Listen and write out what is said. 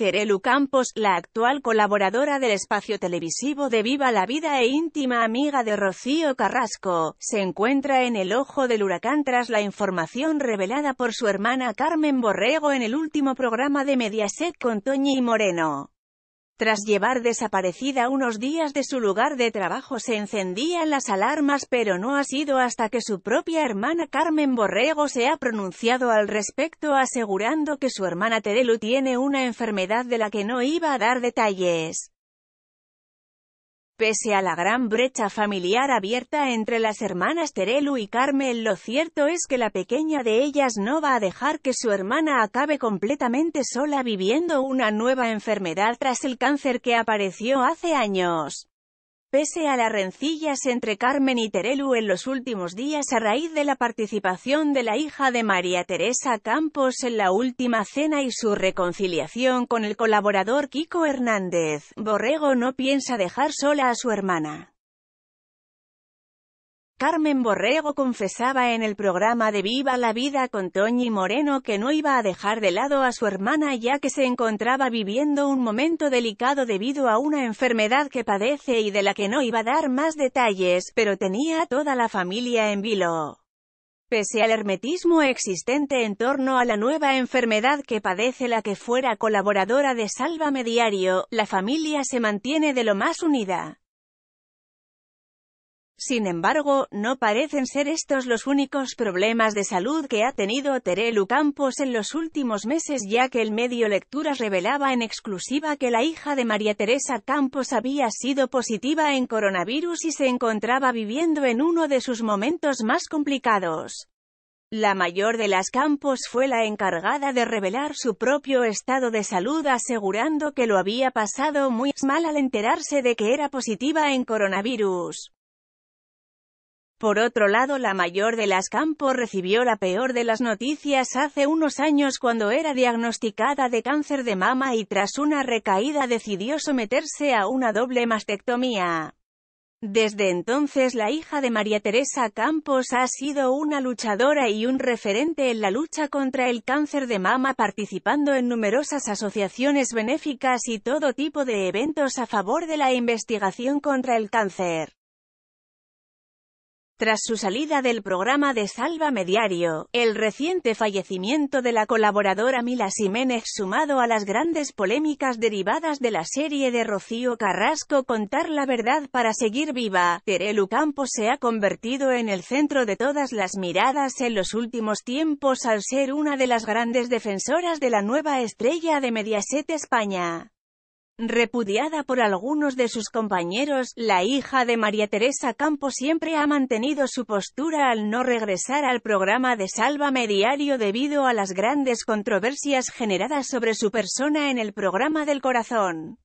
Terelu Campos, la actual colaboradora del espacio televisivo de Viva la Vida e íntima amiga de Rocío Carrasco, se encuentra en el ojo del huracán tras la información revelada por su hermana Carmen Borrego en el último programa de Mediaset con Toñi y Moreno. Tras llevar desaparecida unos días de su lugar de trabajo se encendían las alarmas pero no ha sido hasta que su propia hermana Carmen Borrego se ha pronunciado al respecto asegurando que su hermana Terelu tiene una enfermedad de la que no iba a dar detalles. Pese a la gran brecha familiar abierta entre las hermanas Terelu y Carmen, lo cierto es que la pequeña de ellas no va a dejar que su hermana acabe completamente sola viviendo una nueva enfermedad tras el cáncer que apareció hace años. Pese a las rencillas entre Carmen y Terelu en los últimos días a raíz de la participación de la hija de María Teresa Campos en la última cena y su reconciliación con el colaborador Kiko Hernández, Borrego no piensa dejar sola a su hermana. Carmen Borrego confesaba en el programa de Viva la Vida con Toñi Moreno que no iba a dejar de lado a su hermana ya que se encontraba viviendo un momento delicado debido a una enfermedad que padece y de la que no iba a dar más detalles, pero tenía a toda la familia en vilo. Pese al hermetismo existente en torno a la nueva enfermedad que padece la que fuera colaboradora de Sálvame Diario, la familia se mantiene de lo más unida. Sin embargo, no parecen ser estos los únicos problemas de salud que ha tenido Terelu Campos en los últimos meses ya que el medio Lecturas revelaba en exclusiva que la hija de María Teresa Campos había sido positiva en coronavirus y se encontraba viviendo en uno de sus momentos más complicados. La mayor de las Campos fue la encargada de revelar su propio estado de salud asegurando que lo había pasado muy mal al enterarse de que era positiva en coronavirus. Por otro lado, la mayor de las Campos recibió la peor de las noticias hace unos años cuando era diagnosticada de cáncer de mama y tras una recaída decidió someterse a una doble mastectomía. Desde entonces la hija de María Teresa Campos ha sido una luchadora y un referente en la lucha contra el cáncer de mama participando en numerosas asociaciones benéficas y todo tipo de eventos a favor de la investigación contra el cáncer. Tras su salida del programa de Salva Mediario, el reciente fallecimiento de la colaboradora Mila Siménez sumado a las grandes polémicas derivadas de la serie de Rocío Carrasco Contar la verdad para seguir viva, Terelu Campos se ha convertido en el centro de todas las miradas en los últimos tiempos al ser una de las grandes defensoras de la nueva estrella de Mediaset España. Repudiada por algunos de sus compañeros, la hija de María Teresa Campo siempre ha mantenido su postura al no regresar al programa de Sálvame Diario debido a las grandes controversias generadas sobre su persona en el programa del corazón.